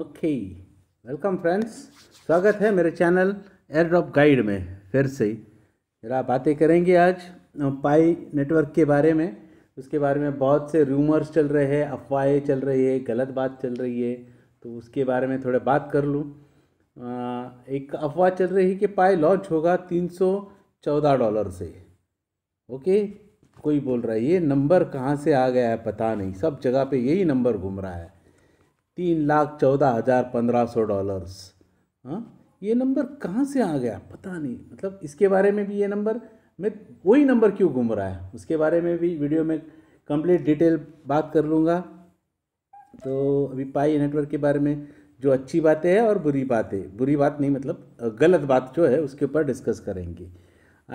Okay welcome friends स्वागत है मेरे चैनल एयर ड्रॉप गाइड में फिर से जरा बातें करेंगे आज पाई नेटवर्क के बारे में उसके बारे में बहुत से रूमर्स चल रहे हैं अफवाहें चल रही है गलत बात चल रही है तो उसके बारे में थोड़े बात कर लूँ एक अफवाह चल रही है कि पाई लॉन्च होगा तीन सौ चौदह डॉलर से ओके कोई बोल रहा है ये नंबर कहाँ से आ गया है पता नहीं सब जगह पे यही नंबर घूम रहा है तीन लाख चौदह हज़ार पंद्रह सौ डॉलर्स हाँ ये नंबर कहाँ से आ गया पता नहीं मतलब इसके बारे में भी ये नंबर मैं वही नंबर क्यों घूम रहा है उसके बारे में भी वीडियो में कंप्लीट डिटेल बात कर लूँगा तो अभी पाई नेटवर्क के बारे में जो अच्छी बातें हैं और बुरी बातें बुरी बात नहीं मतलब गलत बात जो है उसके ऊपर डिस्कस करेंगे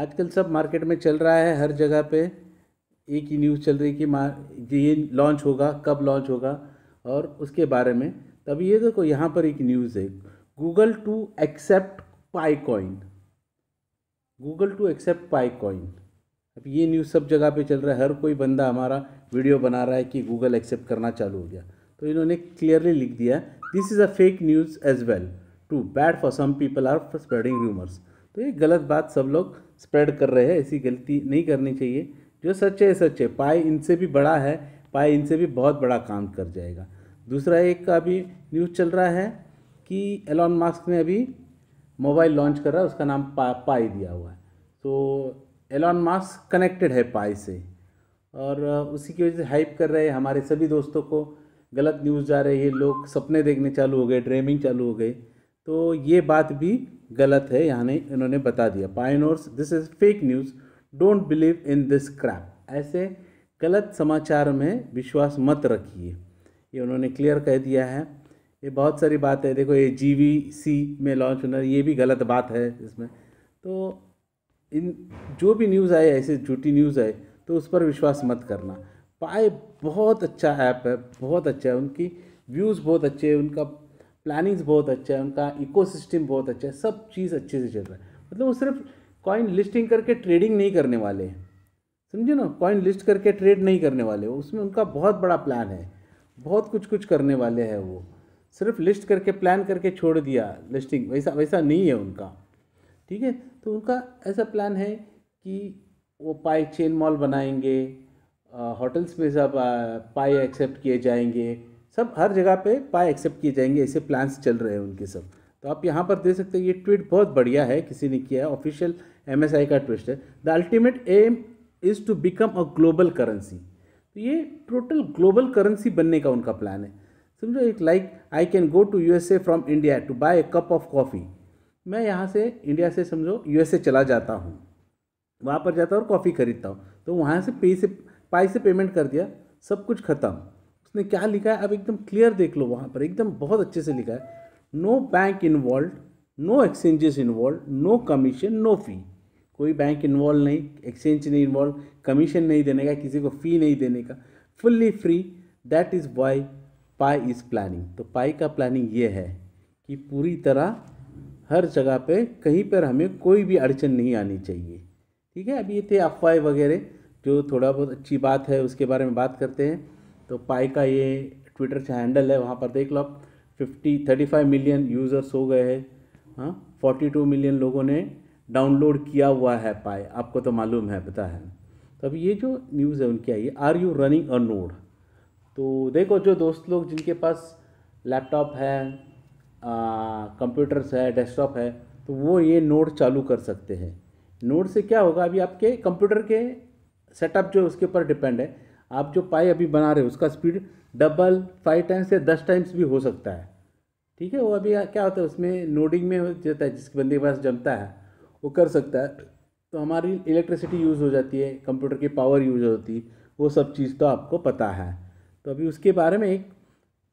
आजकल सब मार्केट में चल रहा है हर जगह पे एक ही न्यूज़ चल रही है कि मार ये लॉन्च होगा कब लॉन्च होगा और उसके बारे में तब ये देखो यहाँ पर एक न्यूज़ है Google to accept Pi coin Google to accept Pi coin अब ये न्यूज़ सब जगह पे चल रहा है हर कोई बंदा हमारा वीडियो बना रहा है कि गूगल एक्सेप्ट करना चालू हो गया तो इन्होंने क्लियरली लिख दिया this is a fake news as well too bad for some people are for spreading rumours तो ये गलत बात सब लोग स्प्रेड कर रहे हैं ऐसी गलती नहीं करनी चाहिए जो सच है सच है पाई इनसे भी बड़ा है पाए इनसे भी बहुत बड़ा काम कर जाएगा दूसरा एक अभी न्यूज़ चल रहा है कि एलॉन मास्क ने अभी मोबाइल लॉन्च कर रहा है उसका नाम पा पाई दिया हुआ है तो एलॉन मास्क कनेक्टेड है पाई से और उसी की वजह से हाइप कर रहे हैं हमारे सभी दोस्तों को गलत न्यूज़ जा रही है लोग सपने देखने चालू हो गए ड्रीमिंग चालू हो गई तो ये बात भी गलत है यानी इन्होंने बता दिया pioneers this is fake news don't believe in this crap ऐसे गलत समाचार में विश्वास मत रखिए ये उन्होंने क्लियर कह दिया है ये बहुत सारी बात है देखो ये जी वी सी में लॉन्च होना ये भी गलत बात है इसमें तो इन जो भी न्यूज़ आए ऐसे झूठी न्यूज़ आए तो उस पर विश्वास मत करना पाए बहुत अच्छा ऐप है बहुत अच्छा है उनकी व्यूज़ बहुत अच्छे हैं उनका प्लानिंग्स बहुत अच्छा है उनका इकोसिस्टम बहुत अच्छा है सब चीज़ अच्छे से चल रहा है मतलब वो सिर्फ कॉइन लिस्टिंग करके ट्रेडिंग नहीं करने वाले हैं समझे ना कॉइन लिस्ट करके ट्रेड नहीं करने वाले वो उसमें उनका बहुत बड़ा प्लान है बहुत कुछ कुछ करने वाले हैं वो सिर्फ लिस्ट करके प्लान करके छोड़ दिया लिस्टिंग वैसा वैसा नहीं है उनका ठीक है तो उनका ऐसा प्लान है कि वो पाई चेन मॉल बनाएंगे होटल्स में सब पाए एक्सेप्ट किए जाएंगे सब हर जगह पे पाए एक्सेप्ट किए जाएंगे ऐसे प्लान्स चल रहे हैं उनके सब तो आप यहाँ पर दे सकते हैं ये ट्वीट बहुत बढ़िया है किसी ने किया है ऑफिशियल एम का ट्विस्ट है the ultimate aim is to become a global currency तो ये टोटल ग्लोबल करेंसी बनने का उनका प्लान है समझो एक like I can go to a from India to buy a cup of coffee मैं यहाँ से इंडिया से समझो ए चला जाता हूँ वहाँ पर जाता हूँ और कॉफ़ी खरीदता हूँ तो वहाँ से पे से पाई से पेमेंट कर दिया सब कुछ ख़त्म उसने क्या लिखा है अब एकदम क्लियर देख लो वहाँ पर एकदम बहुत अच्छे से लिखा है no bank involve no exchanges involve no commission no fee कोई बैंक इन्वॉल्व नहीं एक्सचेंज नहीं इन्वॉल्व कमीशन नहीं देने का किसी को फ़ी नहीं देने का fully free that is why Pi is planning तो पाई का प्लानिंग ये है कि पूरी तरह हर जगह पे कहीं पर हमें कोई भी अड़चन नहीं आनी चाहिए ठीक है अभी ये थे अफवाह वगैरह जो थोड़ा बहुत अच्छी बात है उसके बारे में बात करते हैं तो पाई का ये ट्विटर से हैंडल है वहाँ पर देख लो आप fifty thirty five million users हो गए हैं हाँ फोर्टी टू मिलियन लोगों ने डाउनलोड किया हुआ है पाए आपको तो मालूम है पता है तो अब ये जो न्यूज़ है उनकी आई है are you running a node तो देखो जो दोस्त लोग जिनके पास लैपटॉप है कंप्यूटर्स है डेस्कटॉप है तो वो ये नोड चालू कर सकते हैं नोड से क्या होगा अभी आपके कंप्यूटर के सेटअप जो उसके ऊपर डिपेंड है आप जो पाई अभी बना रहे हो उसका स्पीड डबल फाइव टाइम्स या दस टाइम्स भी हो सकता है ठीक है वो अभी क्या होता है उसमें नोडिंग में हो जाता है जिसके बंदे के पास जमता है वो कर सकता है तो हमारी इलेक्ट्रिसिटी यूज़ हो जाती है कंप्यूटर की पावर यूज़ होती है वो सब चीज़ तो आपको पता है तो अभी उसके बारे में एक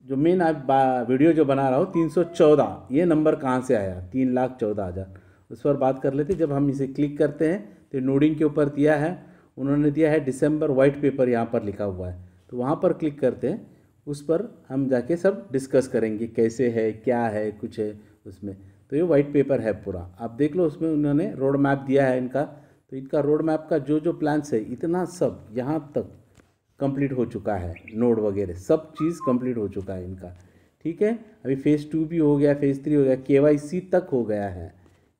जो मेन आप वीडियो जो बना रहा हूँ तीन सौ चौदह ये नंबर कहाँ से आया तीन लाख चौदह हज़ार उस पर बात कर लेते जब हम इसे क्लिक करते हैं तो नोडिंग के ऊपर दिया है उन्होंने दिया है डिसम्बर वाइट पेपर यहाँ पर लिखा हुआ है तो वहाँ पर क्लिक करते हैं उस पर हम जाके सब डिस्कस करेंगे कैसे है क्या है कुछ है उसमें तो ये वाइट पेपर है पूरा आप देख लो उसमें उन्होंने रोड मैप दिया है इनका तो इनका रोड मैप का जो जो प्लान्स है इतना सब यहाँ तक कंप्लीट हो चुका है नोड वगैरह सब चीज़ कंप्लीट हो चुका है इनका ठीक है अभी फेज़ टू भी हो गया फेज़ थ्री हो गया के तक हो गया है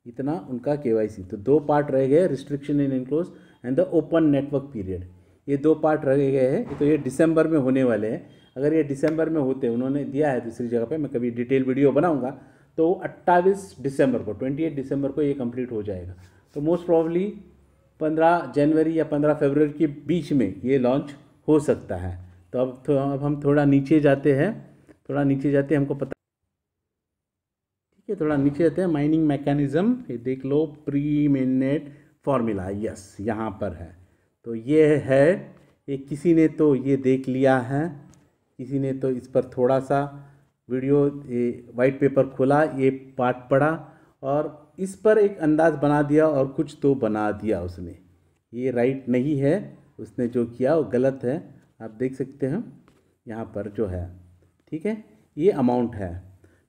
इतना उनका के तो दो पार्ट रह गए restriction in enclose and the open network period ये दो पार्ट रह गए हैं तो ये दिसंबर में होने वाले हैं अगर ये दिसंबर में होते उन्होंने दिया है दूसरी जगह पे मैं कभी डिटेल वीडियो बनाऊंगा तो अट्ठावीस दिसंबर को ट्वेंटी एट दिसंबर को ये कंप्लीट हो जाएगा तो मोस्ट प्रॉब्ली पंद्रह जनवरी या पंद्रह फरवरी के बीच में ये लॉन्च हो सकता है तो अब तो अब हम थोड़ा नीचे जाते हैं थोड़ा नीचे जाते हैं हमको पता ठीक है थोड़ा नीचे जाते हैं माइनिंग मैकेनिज़्म ये देख लो प्री मिनेट फॉर्मूला यस यहाँ पर है तो ये है ये किसी ने तो ये देख लिया है किसी ने तो इस पर थोड़ा सा वीडियो ये वाइट पेपर खोला ये पार्ट पढ़ा और इस पर एक अंदाज बना दिया और कुछ तो बना दिया उसने ये राइट नहीं है उसने जो किया वो गलत है आप देख सकते हैं यहाँ पर जो है ठीक है ये अमाउंट है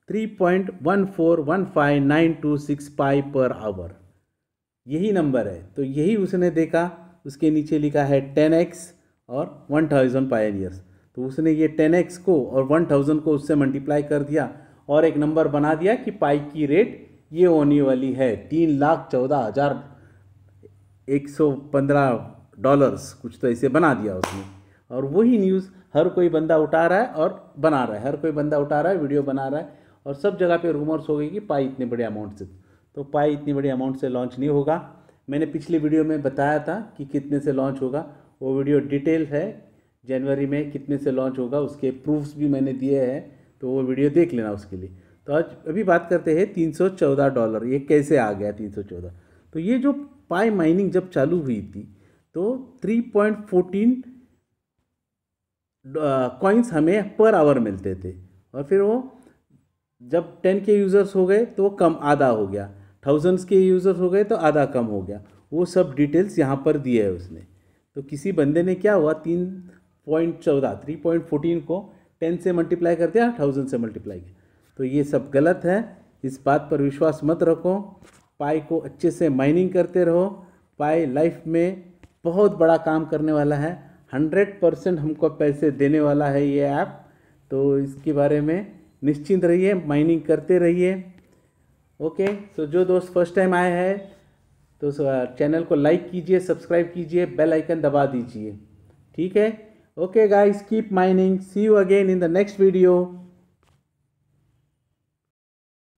three point one four one five nine two six five per hour यही नंबर है तो यही उसने देखा उसके नीचे लिखा है टेन एक्स और वन थाउजेंड पाइन ईयर्स तो उसने ये टेन एक्स को और वन थाउजेंड को उससे मल्टीप्लाई कर दिया और एक नंबर बना दिया कि पाई की रेट ये होने वाली है तीन लाख चौदह हज़ार एक सौ पंद्रह डॉलर्स कुछ तो ऐसे बना दिया उसने और वही न्यूज़ हर कोई बंदा उठा रहा है और बना रहा है हर कोई बंदा उठा रहा है वीडियो बना रहा है और सब जगह पे रूमर्स हो गई कि पाई इतने बड़े अमाउंट से तो पाई इतनी बड़ी अमाउंट से लॉन्च नहीं होगा मैंने पिछली वीडियो में बताया था कि कितने से लॉन्च होगा वो वीडियो डिटेल है जनवरी में कितने से लॉन्च होगा उसके प्रूफ्स भी मैंने दिए हैं तो वो वीडियो देख लेना उसके लिए तो आज अभी बात करते हैं चौदह डॉलर ये कैसे आ गया चौदह तो ये जो पाई माइनिंग जब चालू हुई थी तो 3.14 कॉइन्स हमें पर आवर मिलते थे और फिर वो जब टेन के यूज़र्स हो गए तो कम आधा हो गया थाउजेंड्स के यूज़र्स हो गए तो आधा कम हो गया वो सब डिटेल्स यहाँ पर दिए है उसने तो किसी बंदे ने क्या हुआ तीन पॉइंट चौदह थ्री पॉइंट फोर्टीन को टेन से मल्टीप्लाई कर दिया थाउजेंड से मल्टीप्लाई किया तो ये सब गलत है इस बात पर विश्वास मत रखो पाई को अच्छे से माइनिंग करते रहो पाई लाइफ में बहुत बड़ा काम करने वाला है हंड्रेड परसेंट हमको पैसे देने वाला है ये ऐप तो इसके बारे में निश्चिंत रहिए माइनिंग करते रहिए ओके सो जो दोस्त फर्स्ट टाइम आए हैं तो चैनल को लाइक कीजिए सब्सक्राइब कीजिए बेल आइकन दबा दीजिए ठीक है Okay guys, keep mining. See you again in the next video.